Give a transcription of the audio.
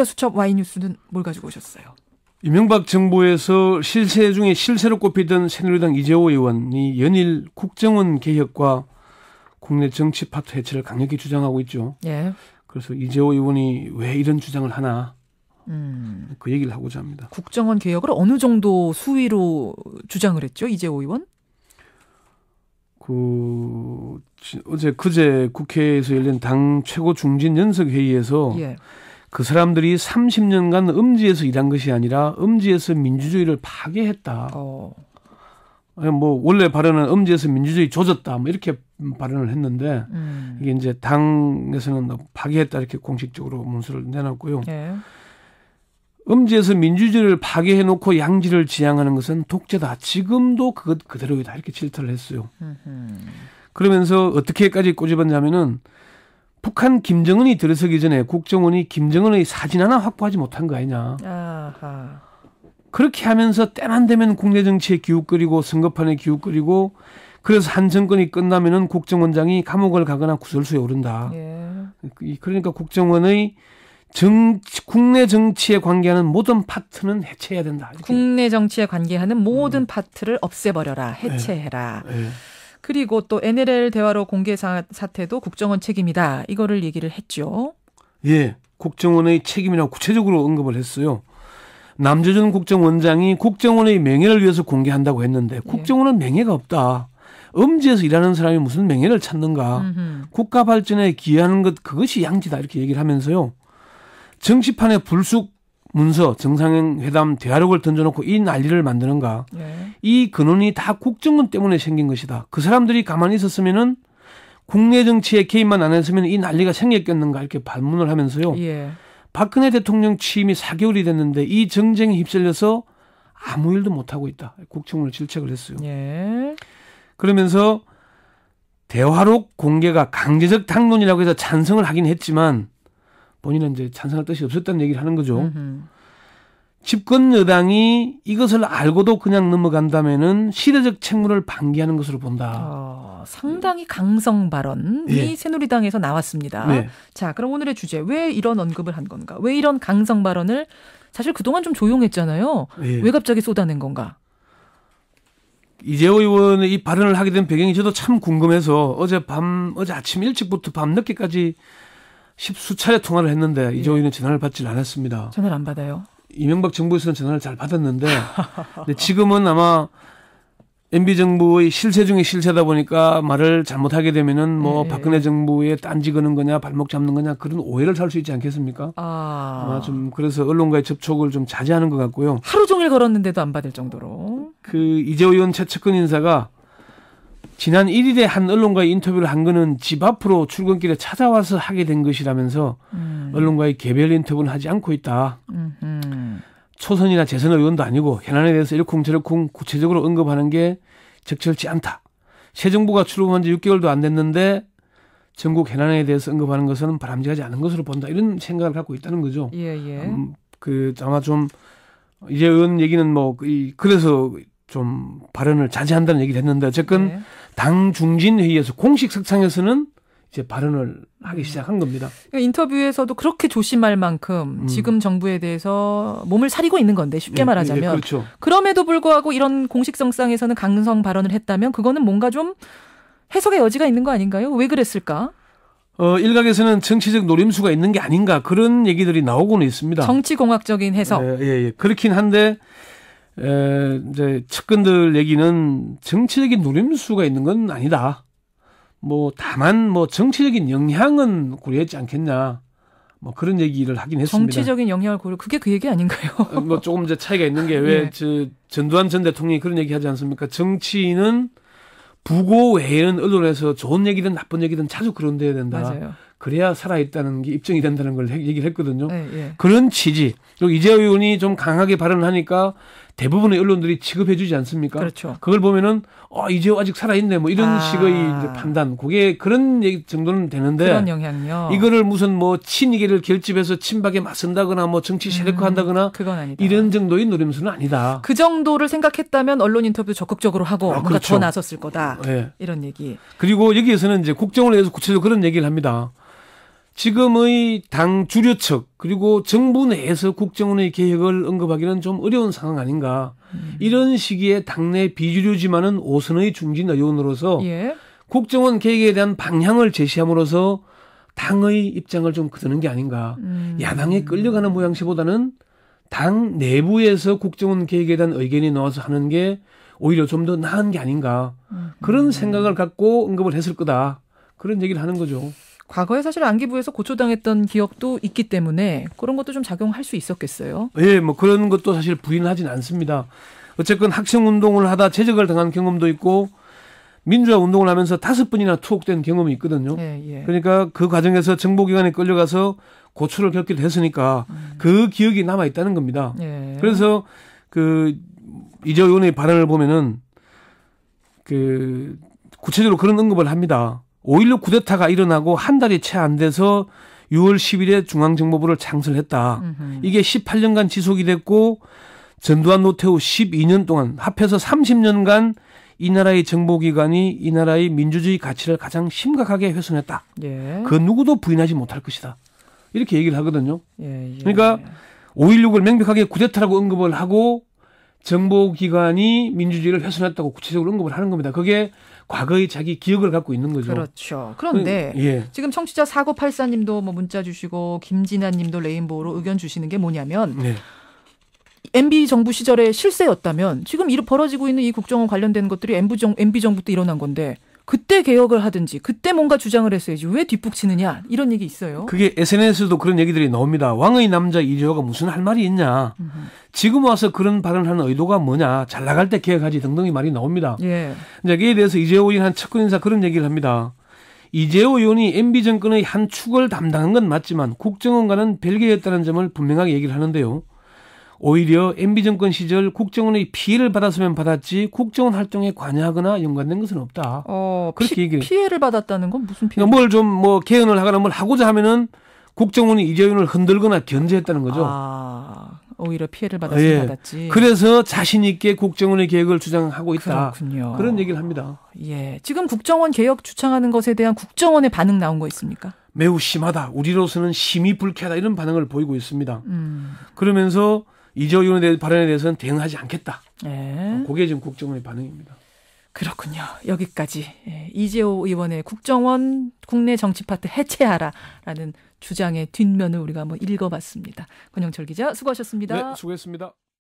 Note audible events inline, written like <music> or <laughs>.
경제 수첩 와이뉴스는 뭘 가지고 오셨어요? 이명박 정부에서 실세 중에 실세로 꼽히던 새누리당 이재호 의원이 연일 국정원 개혁과 국내 정치 파트 해체를 강력히 주장하고 있죠. 예. 그래서 이재호 의원이 왜 이런 주장을 하나 음. 그 얘기를 하고자 합니다. 국정원 개혁을 어느 정도 수위로 주장을 했죠 이재호 의원? 그 어제 그제 국회에서 열린 당 최고 중진 연석 회의에서 예. 그 사람들이 30년간 음지에서 일한 것이 아니라 음지에서 민주주의를 파괴했다. 어. 뭐 원래 발언은 음지에서 민주주의 조졌다 뭐 이렇게 발언을 했는데 음. 이게 이제 당에서는 파괴했다 이렇게 공식적으로 문서를 내놨고요. 예. 음지에서 민주주의를 파괴해 놓고 양지를 지향하는 것은 독재다. 지금도 그것 그대로이다 이렇게 질타를 했어요. 음흠. 그러면서 어떻게까지 꼬집었냐면은 북한 김정은이 들어서기 전에 국정원이 김정은의 사진 하나 확보하지 못한 거 아니냐. 아하. 그렇게 하면서 때만 되면 국내 정치에 기웃거리고 선거판에 기웃거리고 그래서 한 정권이 끝나면은 국정원장이 감옥을 가거나 구설수에 오른다. 예. 그, 그러니까 국정원의 정 국내 정치에 관계하는 모든 파트는 해체해야 된다. 이렇게. 국내 정치에 관계하는 모든 음. 파트를 없애버려라, 해체해라. 예. 예. 그리고 또 NLL 대화로 공개 사, 태도 국정원 책임이다. 이거를 얘기를 했죠. 예. 국정원의 책임이라고 구체적으로 언급을 했어요. 남재준 국정원장이 국정원의 명예를 위해서 공개한다고 했는데 예. 국정원은 명예가 없다. 음지에서 일하는 사람이 무슨 명예를 찾는가. 국가 발전에 기여하는 것 그것이 양지다 이렇게 얘기를 하면서요. 정치판에 불쑥 문서 정상회담 대화록을 던져놓고 이 난리를 만드는가? 예. 이 근원이 다 국정원 때문에 생긴 것이다. 그 사람들이 가만히 있었으면은 국내 정치에 개입만 안 했으면 이 난리가 생겼겠는가 이렇게 반문을 하면서요. 예. 박근혜 대통령 취임이 4개월이 됐는데 이 정쟁에 휩쓸려서 아무 일도 못 하고 있다. 국정원을 질책을 했어요. 예. 그러면서 대화록 공개가 강제적 당론이라고 해서 찬성을 하긴 했지만 본인은 이제 찬성할 뜻이 없었다는 얘기를 하는 거죠. 집권 여당이 이것을 알고도 그냥 넘어간다면은 시대적 책무를 방기하는 것으로 본다. 어, 상당히 강성 발언이 예. 새누리당에서 나왔습니다. 예. 자, 그럼 오늘의 주제 왜 이런 언급을 한 건가? 왜 이런 강성 발언을 사실 그동안 좀 조용했잖아요. 예. 왜 갑자기 쏟아낸 건가? 이재호 의원의 이 발언을 하게 된 배경이 저도 참 궁금해서 어제 밤 어제 아침 일찍부터 밤 늦게까지 십수차례 통화를 했는데 예. 이정희는 전화를 받질 않았습니다. 전화를 안 받아요. 이명박 정부에서는 전화를 잘 받았는데 <laughs> 근데 지금은 아마 MB 정부의 실세 중에 실세다 보니까 말을 잘못하게 되면은 뭐 네. 박근혜 정부에 딴지 거는 거냐 발목 잡는 거냐 그런 오해를 살 수 있지 않겠습니까? 아. 아마 좀 그래서 언론과의 접촉을 좀 자제하는 것 같고요. 하루 종일 걸었는데도 안 받을 정도로. 그 이재호 의원 최측근 인사가 지난 1일에 한 언론과의 인터뷰를 한 거는 집 앞으로 출근길에 찾아와서 하게 된 것이라면서 음. 언론과의 개별 인터뷰는 하지 않고 있다. 음흠. 초선이나 재선 의원도 아니고 현안에 대해서 일쿵저렇쿵 구체적으로 언급하는 게 적절치 않다. 새 정부가 출범한 지 6개월도 안 됐는데 전국 현안에 대해서 언급하는 것은 바람직하지 않은 것으로 본다. 이런 생각을 갖고 있다는 거죠. 예, 예. 음, 그 아마 좀 이제 의원 얘기는 뭐 이, 그래서 좀 발언을 자제한다는 얘기를 했는데 어쨌든 네. 당 중진 회의에서 공식 석상에서는 이제 발언을 하기 음. 시작한 겁니다. 그러니까 인터뷰에서도 그렇게 조심할 만큼 음. 지금 정부에 대해서 몸을 사리고 있는 건데 쉽게 예, 말하자면 예, 예 그렇죠. 그럼에도 불구하고 이런 공식 성상에서는 강성 발언을 했다면 그거는 뭔가 좀 해석의 여지가 있는 거 아닌가요? 왜 그랬을까? 어, 일각에서는 정치적 노림수가 있는 게 아닌가 그런 얘기들이 나오고는 있습니다. 정치공학적인 해석. 예, 예, 예. 그렇긴 한데 에, 이제 측근들 얘기는 정치적인 누림수가 있는 건 아니다. 뭐 다만 뭐 정치적인 영향은 고려했지 않겠냐. 뭐 그런 얘기를 하긴 했습니다. 정치적인 영향을 고려 그게 그 얘기 아닌가요? 어, 뭐 조금 이제 차이가 있는 게왜저 예. 네. 전두환 전 대통령이 그런 얘기 하지 않습니까? 정치인은 부고 외에는 언론에서 좋은 얘기든 나쁜 얘기든 자주 그런데 해야 된다. 맞아요. 그래야 살아있다는 게 입증이 된다는 걸 얘기를 했거든요. 네, 네. 그런 취지. 또 이재 의원이 좀 강하게 발언하니까 을 대부분의 언론들이 취급해주지 않습니까? 그렇죠. 그걸 보면은 어 이제 아직 살아있네 뭐 이런 아. 식의 판단. 그게 그런 얘기 정도는 되는데 그런 영향요. 이거를 무슨 뭐 친이계를 결집해서 친박에 맞선다거나 뭐 정치 세력화한다거나 음, 그건 아니다. 이런 정도의 노림수는 아니다. 그 정도를 생각했다면 언론 인터뷰 적극적으로 하고 아, 뭔가 그렇죠. 더 나섰을 거다. 네. 이런 얘기. 그리고 여기에서는 이제 국정원에 해서 구체적으로 그런 얘기를 합니다. 지금의 당 주류 측 그리고 정부 내에서 국정원의 개혁을 언급하기는 좀 어려운 상황 아닌가 음. 이런 시기에 당내 비주류지만은 오선의 중진 의원으로서 예. 국정원 개혁에 대한 방향을 제시함으로써 당의 입장을 좀 거드는 게 아닌가 음. 야당에 끌려가는 모양새보다는 당 내부에서 국정원 개혁에 대한 의견이 나와서 하는 게 오히려 좀 더 나은 게 아닌가 음. 그런 생각을 갖고 언급을 했을 거다 그런 얘기를 하는 거죠. 과거에 사실 안기부에서 고초당했던 기억도 있기 때문에 그런 것도 좀 작용할 수 있었겠어요. 예, 뭐 그런 것도 사실 부인하진 않습니다. 어쨌건 학생 운동을 하다 체적을 당한 경험도 있고 민주화 운동을 하면서 다섯 번이나 투옥된 경험이 있거든요. 예, 예. 그러니까 그 과정에서 정보기관에 끌려가서 고초를 겪기도 했으니까 음. 그 기억이 남아 있다는 겁니다. 예. 그래서 그 이재 의원의 발언을 보면은 그 구체적으로 그런 언급을 합니다. 5.16 쿠데타가 일어나고 한 달이 채 안 돼서 6월 10일에 중앙정보부를 창설했다. 이게 18년간 지속이 됐고 전두환 노태우 12년 동안 합해서 30년간 이 나라의 정보기관이 이 나라의 민주주의 가치를 가장 심각하게 훼손했다. 예. 그 누구도 부인하지 못할 것이다. 이렇게 얘기를 하거든요. 예, 예. 그러니까 5.16을 명백하게 구데타라고 언급을 하고 정보기관이 민주주의를 훼손했다고 구체적으로 언급을 하는 겁니다. 그게 과거의 자기 기억을 갖고 있는 거죠. 그렇죠. 그런데 그, 예. 지금 청취자 사고 팔사님도뭐 문자 주시고 김진아님도 레인보우로 의견 주시는 게 뭐냐면 네. MB 정부 시절에 실세였다면 지금 벌어지고 있는 이 국정원 관련된 것들이 MB, 정, MB 정부 때 일어난 건데 그때 개혁을 하든지 그때 뭔가 주장을 했어야지 왜 뒷북치느냐 이런 얘기 있어요. 그게 SNS도 그런 얘기들이 나옵니다. 왕의 남자 이재호가 무슨 할 말이 있냐. 음흠. 지금 와서 그런 발언하는 의도가 뭐냐. 잘 나갈 때 개혁하지 등등이 말이 나옵니다. 예. 이제 기에 대해서 이재호 의원 이한 측근 인사 그런 얘기를 합니다. 이재호 의원이 MB 정권의 한 축을 담당한 건 맞지만 국정원과는 별개였다는 점을 분명하게 얘기를 하는데요. 오히려 MB 정권 시절 국정원의 피해를 받았으면 받았지 국정원 활동에 관여하거나 연관된 것은 없다. 어, 그렇게 피, 얘기를 피해를 받았다는 건 무슨 피해? 그러니까 뭘좀 뭐 개헌을 하거나 뭘 하고자 하면은 국정원이 이재윤을 흔들거나 견제했다는 거죠. 아, 오히려 피해를 받았으면 예. 받았지. 그래서 자신 있게 국정원의 개혁을 주장하고 있다. 그렇군요. 그런 얘기를 합니다. 예, 지금 국정원 개혁 주창하는 것에 대한 국정원의 반응 나온 거 있습니까? 매우 심하다. 우리로서는 심히 불쾌하다 이런 반응을 보이고 있습니다. 음. 그러면서 이재호 의원의 발언에 대해서는 대응하지 않겠다. 예. 그게 지금 국정원의 반응입니다. 그렇군요. 여기까지 예, 이재호 의원의 국정원 국내 정치 파트 해체하라라는 주장의 뒷면을 우리가 한번 읽어봤습니다. 권영철 기자 수고하셨습니다. 네, 수고했습니다.